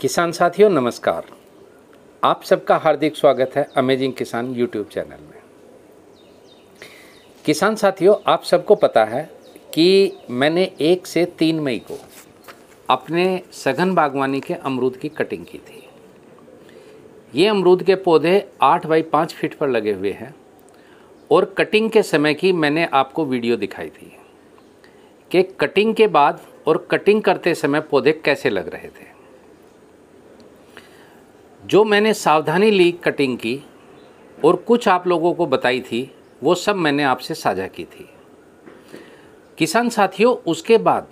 किसान साथियों नमस्कार आप सबका हार्दिक स्वागत है अमेजिंग किसान यूट्यूब चैनल में किसान साथियों आप सबको पता है कि मैंने एक से तीन मई को अपने सघन बागवानी के अमरूद की कटिंग की थी ये अमरूद के पौधे आठ बाई पाँच फीट पर लगे हुए हैं और कटिंग के समय की मैंने आपको वीडियो दिखाई थी कि कटिंग के बाद और कटिंग करते समय पौधे कैसे लग रहे थे जो मैंने सावधानी ली कटिंग की और कुछ आप लोगों को बताई थी वो सब मैंने आपसे साझा की थी किसान साथियों उसके बाद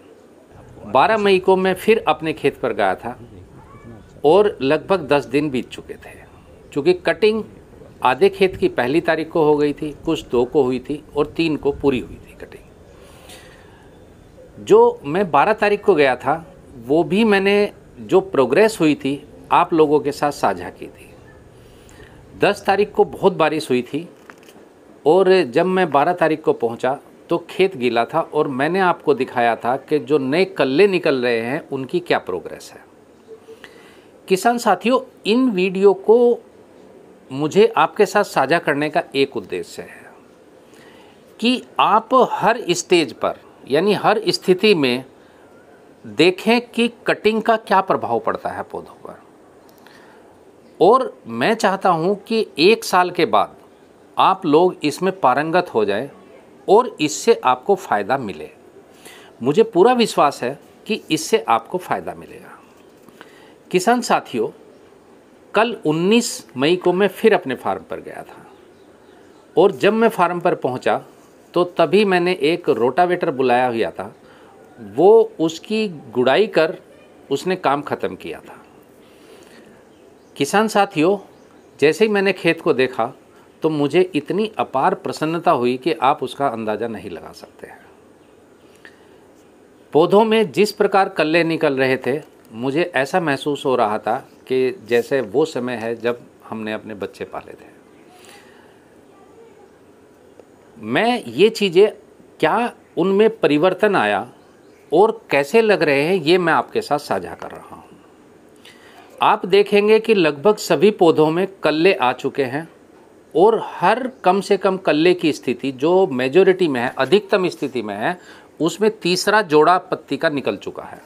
12 मई को मैं फिर अपने खेत पर गया था और लगभग 10 दिन बीत चुके थे क्योंकि कटिंग आधे खेत की पहली तारीख को हो गई थी कुछ दो को हुई थी और तीन को पूरी हुई थी कटिंग जो मैं बारह तारीख को गया था वो भी मैंने जो प्रोग्रेस हुई थी आप लोगों के साथ साझा की थी दस तारीख को बहुत बारिश हुई थी और जब मैं बारह तारीख को पहुंचा तो खेत गीला था और मैंने आपको दिखाया था कि जो नए कल्ले निकल रहे हैं उनकी क्या प्रोग्रेस है किसान साथियों इन वीडियो को मुझे आपके साथ साझा करने का एक उद्देश्य है कि आप हर स्टेज पर यानी हर स्थिति में देखें कि कटिंग का क्या प्रभाव पड़ता है पौधों पर और मैं चाहता हूं कि एक साल के बाद आप लोग इसमें पारंगत हो जाए और इससे आपको फ़ायदा मिले मुझे पूरा विश्वास है कि इससे आपको फ़ायदा मिलेगा किसान साथियों कल 19 मई को मैं फिर अपने फार्म पर गया था और जब मैं फार्म पर पहुंचा तो तभी मैंने एक रोटावेटर बुलाया हुआ था वो उसकी गुड़ाई कर उसने काम ख़त्म किया था किसान साथियों जैसे ही मैंने खेत को देखा तो मुझे इतनी अपार प्रसन्नता हुई कि आप उसका अंदाज़ा नहीं लगा सकते हैं पौधों में जिस प्रकार कल्ले निकल रहे थे मुझे ऐसा महसूस हो रहा था कि जैसे वो समय है जब हमने अपने बच्चे पाले थे मैं ये चीज़ें क्या उनमें परिवर्तन आया और कैसे लग रहे हैं ये मैं आपके साथ साझा कर रहा हूँ आप देखेंगे कि लगभग सभी पौधों में कल्ले आ चुके हैं और हर कम से कम कल्ले की स्थिति जो मेजोरिटी में है अधिकतम स्थिति में है उसमें तीसरा जोड़ा पत्ती का निकल चुका है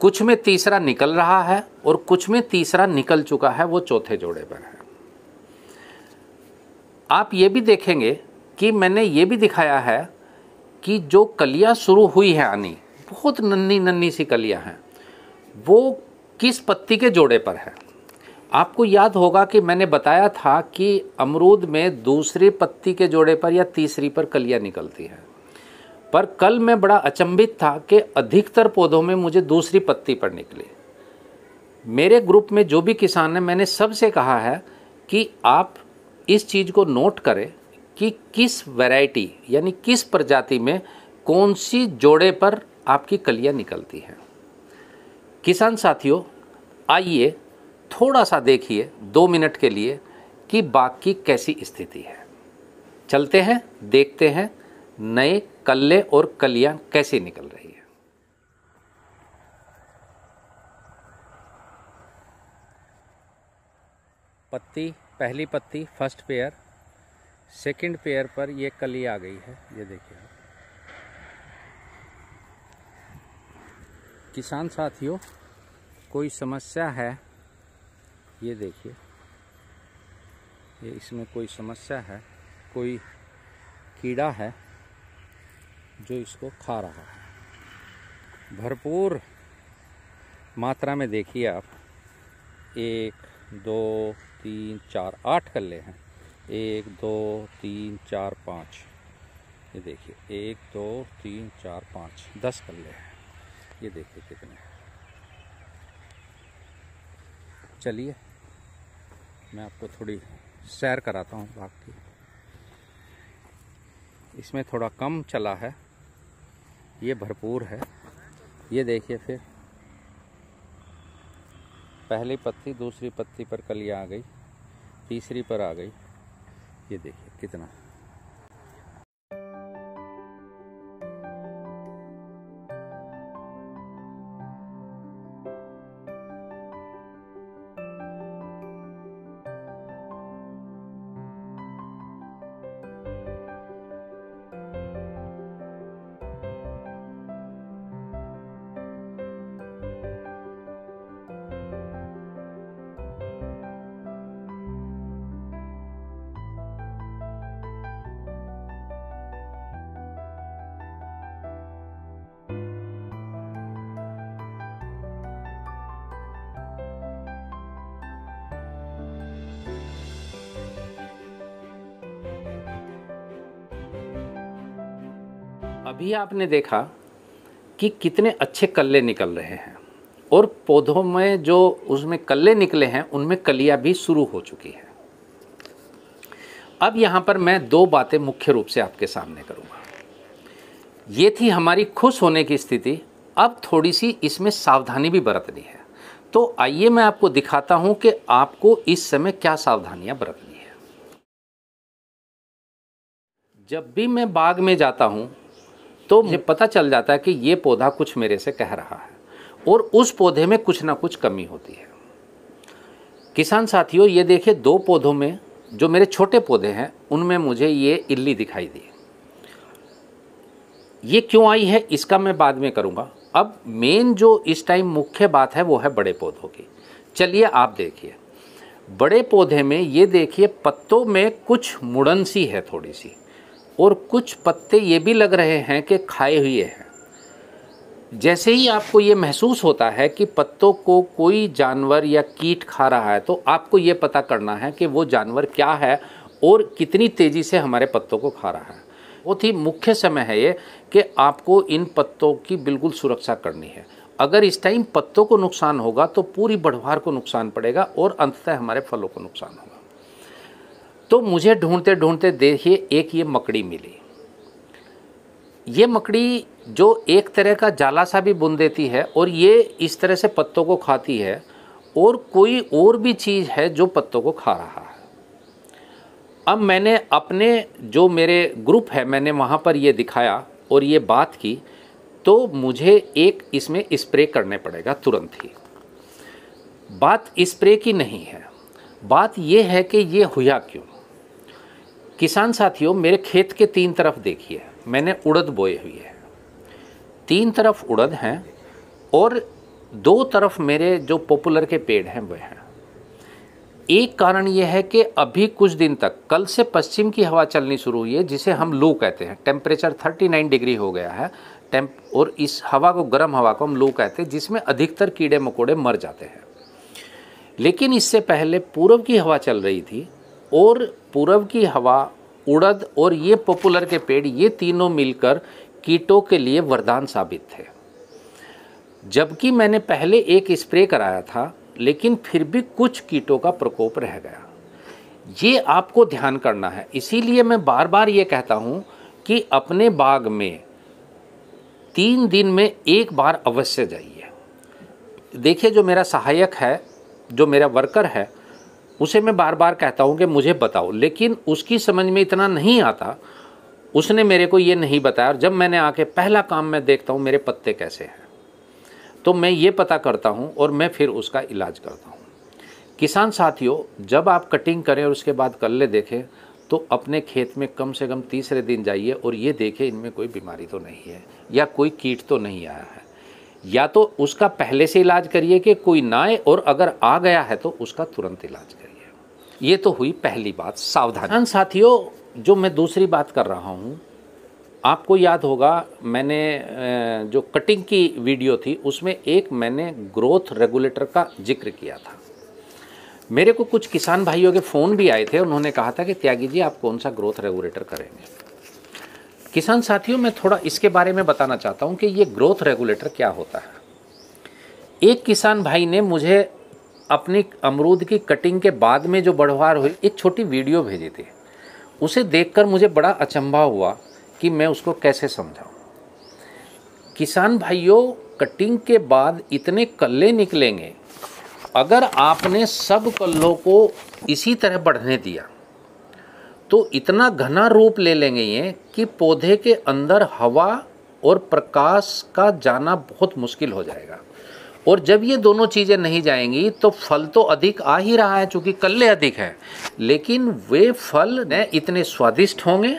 कुछ में तीसरा निकल रहा है और कुछ में तीसरा निकल चुका है वो चौथे जोड़े पर है आप ये भी देखेंगे कि मैंने ये भी दिखाया है कि जो कलियाँ शुरू हुई हैं आनी बहुत नन्नी नन्नी सी कलियाँ हैं वो किस पत्ती के जोड़े पर है आपको याद होगा कि मैंने बताया था कि अमरूद में दूसरी पत्ती के जोड़े पर या तीसरी पर कलियाँ निकलती हैं पर कल मैं बड़ा अचंभित था कि अधिकतर पौधों में मुझे दूसरी पत्ती पर निकली मेरे ग्रुप में जो भी किसान है मैंने सबसे कहा है कि आप इस चीज़ को नोट करें कि किस वैरायटी यानी किस प्रजाति में कौन सी जोड़े पर आपकी कलियां निकलती हैं किसान साथियों आइए थोड़ा सा देखिए दो मिनट के लिए कि बाग की कैसी स्थिति है चलते हैं देखते हैं नए कल्ले और कलियां कैसे निकल रही है पत्ती पहली पत्ती फर्स्ट पेयर सेकंड पेयर पर ये कली आ गई है ये देखिए किसान साथियों कोई समस्या है ये देखिए ये इसमें कोई समस्या है कोई कीड़ा है जो इसको खा रहा है भरपूर मात्रा में देखिए आप एक दो तीन चार आठ कल्ले हैं एक दो तीन चार पाँच ये देखिए एक दो तीन चार पाँच दस कल्ले हैं ये देखिए कितने चलिए मैं आपको थोड़ी सैर कराता हूँ बाग की इसमें थोड़ा कम चला है ये भरपूर है ये देखिए फिर पहली पत्ती दूसरी पत्ती पर कलियाँ आ गई तीसरी पर आ गई ये देखिए कितना अभी आपने देखा कि कितने अच्छे कल्ले निकल रहे हैं और पौधों में जो उसमें कल्ले निकले हैं उनमें कलियां भी शुरू हो चुकी है अब यहाँ पर मैं दो बातें मुख्य रूप से आपके सामने करूँगा ये थी हमारी खुश होने की स्थिति अब थोड़ी सी इसमें सावधानी भी बरतनी है तो आइए मैं आपको दिखाता हूँ कि आपको इस समय क्या सावधानियाँ बरतनी है जब भी मैं बाग में जाता हूँ तो मुझे पता चल जाता है कि ये पौधा कुछ मेरे से कह रहा है और उस पौधे में कुछ ना कुछ कमी होती है किसान साथियों ये देखिए दो पौधों में जो मेरे छोटे पौधे हैं उनमें मुझे ये इल्ली दिखाई दी ये क्यों आई है इसका मैं बाद में करूँगा अब मेन जो इस टाइम मुख्य बात है वो है बड़े पौधों की चलिए आप देखिए बड़े पौधे में ये देखिए पत्तों में कुछ मुड़न सी है थोड़ी सी और कुछ पत्ते ये भी लग रहे हैं कि खाए हुए हैं जैसे ही आपको ये महसूस होता है कि पत्तों को कोई जानवर या कीट खा रहा है तो आपको ये पता करना है कि वो जानवर क्या है और कितनी तेज़ी से हमारे पत्तों को खा रहा है बहुत ही मुख्य समय है ये कि आपको इन पत्तों की बिल्कुल सुरक्षा करनी है अगर इस टाइम पत्तों को नुकसान होगा तो पूरी बढ़वार को नुकसान पड़ेगा और अंततः हमारे फलों को नुकसान होगा तो मुझे ढूंढते ढूंढते देखिए एक ये मकड़ी मिली ये मकड़ी जो एक तरह का जाला सा भी बुन देती है और ये इस तरह से पत्तों को खाती है और कोई और भी चीज़ है जो पत्तों को खा रहा है अब मैंने अपने जो मेरे ग्रुप है मैंने वहाँ पर ये दिखाया और ये बात की तो मुझे एक इसमें स्प्रे करने पड़ेगा तुरंत ही बात स्प्रे की नहीं है बात यह है कि ये हुआ क्यों किसान साथियों मेरे खेत के तीन तरफ देखिए मैंने उड़द बोए हुई है तीन तरफ उड़द हैं और दो तरफ मेरे जो पॉपुलर के पेड़ हैं वह हैं एक कारण यह है कि अभी कुछ दिन तक कल से पश्चिम की हवा चलनी शुरू हुई है जिसे हम लू कहते हैं टेम्परेचर 39 डिग्री हो गया है टेम्प और इस हवा को गर्म हवा को हम लू कहते हैं जिसमें अधिकतर कीड़े मकोड़े मर जाते हैं लेकिन इससे पहले पूर्व की हवा चल रही थी और पूरब की हवा उड़द और ये पॉपुलर के पेड़ ये तीनों मिलकर कीटों के लिए वरदान साबित थे जबकि मैंने पहले एक स्प्रे कराया था लेकिन फिर भी कुछ कीटों का प्रकोप रह गया ये आपको ध्यान करना है इसीलिए मैं बार बार ये कहता हूँ कि अपने बाग में तीन दिन में एक बार अवश्य जाइए देखिए जो मेरा सहायक है जो मेरा वर्कर है उसे मैं बार बार कहता हूँ कि मुझे बताओ लेकिन उसकी समझ में इतना नहीं आता उसने मेरे को ये नहीं बताया और जब मैंने आके पहला काम मैं देखता हूँ मेरे पत्ते कैसे हैं तो मैं ये पता करता हूँ और मैं फिर उसका इलाज करता हूँ किसान साथियों जब आप कटिंग करें और उसके बाद कल्ले देखें तो अपने खेत में कम से कम तीसरे दिन जाइए और ये देखें इनमें कोई बीमारी तो नहीं है या कोई कीट तो नहीं आया है या तो उसका पहले से इलाज करिए कि कोई ना आए और अगर आ गया है तो उसका तुरंत इलाज करिए ये तो हुई पहली बात सावधान साथियों जो मैं दूसरी बात कर रहा हूँ आपको याद होगा मैंने जो कटिंग की वीडियो थी उसमें एक मैंने ग्रोथ रेगुलेटर का जिक्र किया था मेरे को कुछ किसान भाइयों के फ़ोन भी आए थे उन्होंने कहा था कि त्यागी जी आप कौन सा ग्रोथ रेगुलेटर करेंगे किसान साथियों मैं थोड़ा इसके बारे में बताना चाहता हूँ कि ये ग्रोथ रेगुलेटर क्या होता है एक किसान भाई ने मुझे अपनी अमरूद की कटिंग के बाद में जो बढ़वार हुई एक छोटी वीडियो भेजी थी उसे देखकर मुझे बड़ा अचंभा हुआ कि मैं उसको कैसे समझाऊं किसान भाइयों कटिंग के बाद इतने कल्ले निकलेंगे अगर आपने सब कल्लों को इसी तरह बढ़ने दिया तो इतना घना रूप ले लेंगे ये कि पौधे के अंदर हवा और प्रकाश का जाना बहुत मुश्किल हो जाएगा और जब ये दोनों चीज़ें नहीं जाएंगी तो फल तो अधिक आ ही रहा है चूँकि कल्ले अधिक हैं लेकिन वे फल न इतने स्वादिष्ट होंगे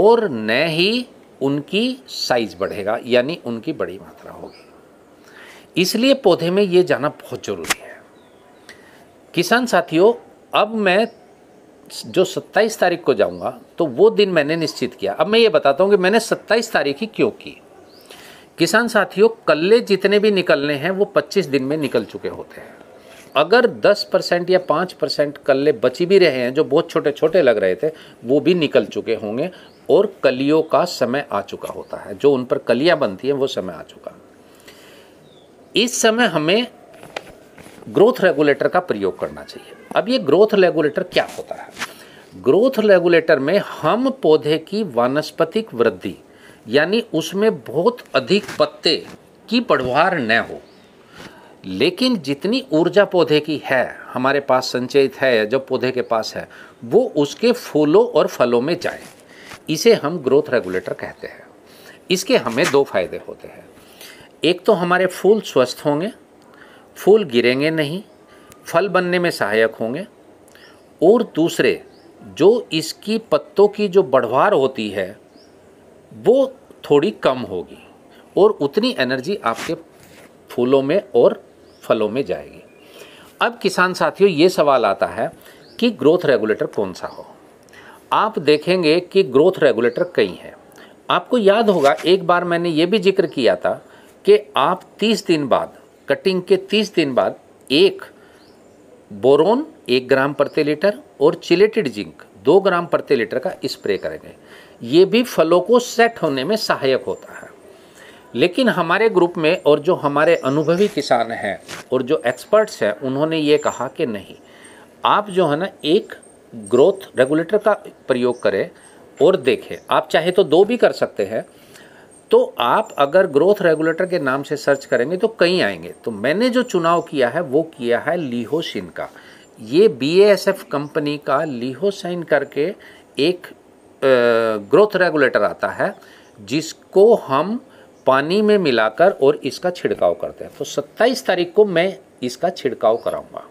और न ही उनकी साइज बढ़ेगा यानी उनकी बड़ी मात्रा होगी इसलिए पौधे में ये जाना बहुत ज़रूरी है किसान साथियों अब मैं जो 27 तारीख को जाऊंगा तो वो दिन मैंने निश्चित किया अब मैं ये बताता हूँ कि मैंने 27 तारीख ही क्यों की किसान साथियों कल्ले जितने भी निकलने हैं वो 25 दिन में निकल चुके होते हैं अगर 10 परसेंट या 5 परसेंट कल्ले बची भी रहे हैं जो बहुत छोटे छोटे लग रहे थे वो भी निकल चुके होंगे और कलियों का समय आ चुका होता है जो उन पर कलियाँ बनती हैं वो समय आ चुका इस समय हमें ग्रोथ रेगुलेटर का प्रयोग करना चाहिए अब ये ग्रोथ रेगुलेटर क्या होता है ग्रोथ रेगुलेटर में हम पौधे की वानस्पतिक वृद्धि यानी उसमें बहुत अधिक पत्ते की पढ़वार न हो लेकिन जितनी ऊर्जा पौधे की है हमारे पास संचयित है जो पौधे के पास है वो उसके फूलों और फलों में जाए इसे हम ग्रोथ रेगुलेटर कहते हैं इसके हमें दो फायदे होते हैं एक तो हमारे फूल स्वस्थ होंगे फूल गिरेंगे नहीं फल बनने में सहायक होंगे और दूसरे जो इसकी पत्तों की जो बढ़वार होती है वो थोड़ी कम होगी और उतनी एनर्जी आपके फूलों में और फलों में जाएगी अब किसान साथियों ये सवाल आता है कि ग्रोथ रेगुलेटर कौन सा हो आप देखेंगे कि ग्रोथ रेगुलेटर कई हैं आपको याद होगा एक बार मैंने ये भी जिक्र किया था कि आप 30 दिन बाद कटिंग के 30 दिन बाद एक बोरोन एक ग्राम प्रति लीटर और चिलेटेड जिंक दो ग्राम प्रति लीटर का स्प्रे करेंगे ये भी फलों को सेट होने में सहायक होता है लेकिन हमारे ग्रुप में और जो हमारे अनुभवी किसान हैं और जो एक्सपर्ट्स हैं उन्होंने ये कहा कि नहीं आप जो है ना एक ग्रोथ रेगुलेटर का प्रयोग करें और देखें आप चाहे तो दो भी कर सकते हैं तो आप अगर ग्रोथ रेगुलेटर के नाम से सर्च करेंगे तो कई आएंगे तो मैंने जो चुनाव किया है वो किया है लीहोसिन का ये बी कंपनी का लीहोसाइन करके एक ग्रोथ रेगुलेटर आता है जिसको हम पानी में मिलाकर और इसका छिड़काव करते हैं तो 27 तारीख को मैं इसका छिड़काव कराऊंगा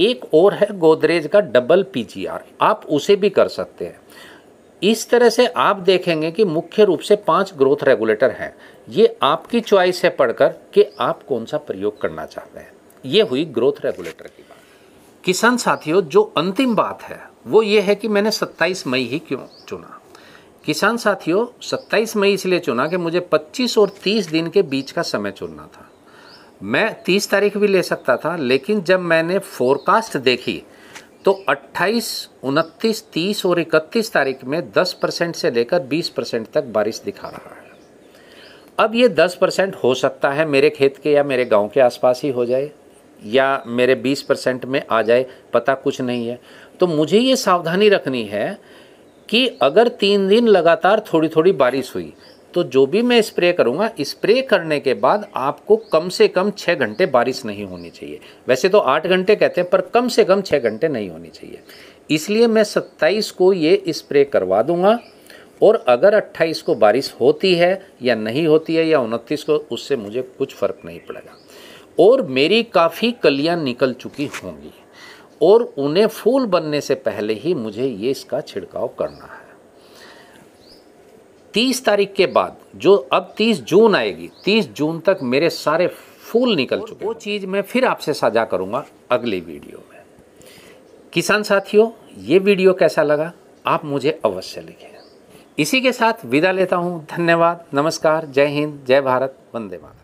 एक और है गोदरेज का डबल पीजीआर आप उसे भी कर सकते हैं इस तरह से आप देखेंगे कि मुख्य रूप से पांच ग्रोथ रेगुलेटर हैं ये आपकी चॉइस है पढ़कर कि आप कौन सा प्रयोग करना चाहते हैं ये हुई ग्रोथ रेगुलेटर की बात किसान साथियों जो अंतिम बात है वो ये है कि मैंने 27 मई ही क्यों चुना किसान साथियों 27 मई इसलिए चुना कि मुझे 25 और 30 दिन के बीच का समय चुनना था मैं 30 तारीख भी ले सकता था लेकिन जब मैंने फोरकास्ट देखी तो 28, 29, 30 और 31 तारीख में 10 परसेंट से लेकर 20 परसेंट तक बारिश दिखा रहा है अब ये 10 परसेंट हो सकता है मेरे खेत के या मेरे गांव के आसपास ही हो जाए या मेरे 20 परसेंट में आ जाए पता कुछ नहीं है तो मुझे ये सावधानी रखनी है कि अगर तीन दिन लगातार थोड़ी थोड़ी बारिश हुई तो जो भी मैं स्प्रे करूँगा स्प्रे करने के बाद आपको कम से कम छः घंटे बारिश नहीं होनी चाहिए वैसे तो आठ घंटे कहते हैं पर कम से कम छः घंटे नहीं होनी चाहिए इसलिए मैं सत्ताईस को ये स्प्रे करवा दूँगा और अगर 28 को बारिश होती है या नहीं होती है या उनतीस को उससे मुझे कुछ फ़र्क नहीं पड़ेगा और मेरी काफ़ी कलियां निकल चुकी होंगी और उन्हें फूल बनने से पहले ही मुझे ये इसका छिड़काव करना है तीस तारीख के बाद जो अब तीस जून आएगी तीस जून तक मेरे सारे फूल निकल चुके वो चीज़ मैं फिर आपसे साझा करूँगा अगली वीडियो में किसान साथियों ये वीडियो कैसा लगा आप मुझे अवश्य लिखें इसी के साथ विदा लेता हूँ धन्यवाद नमस्कार जय हिंद जय भारत वंदे मातरम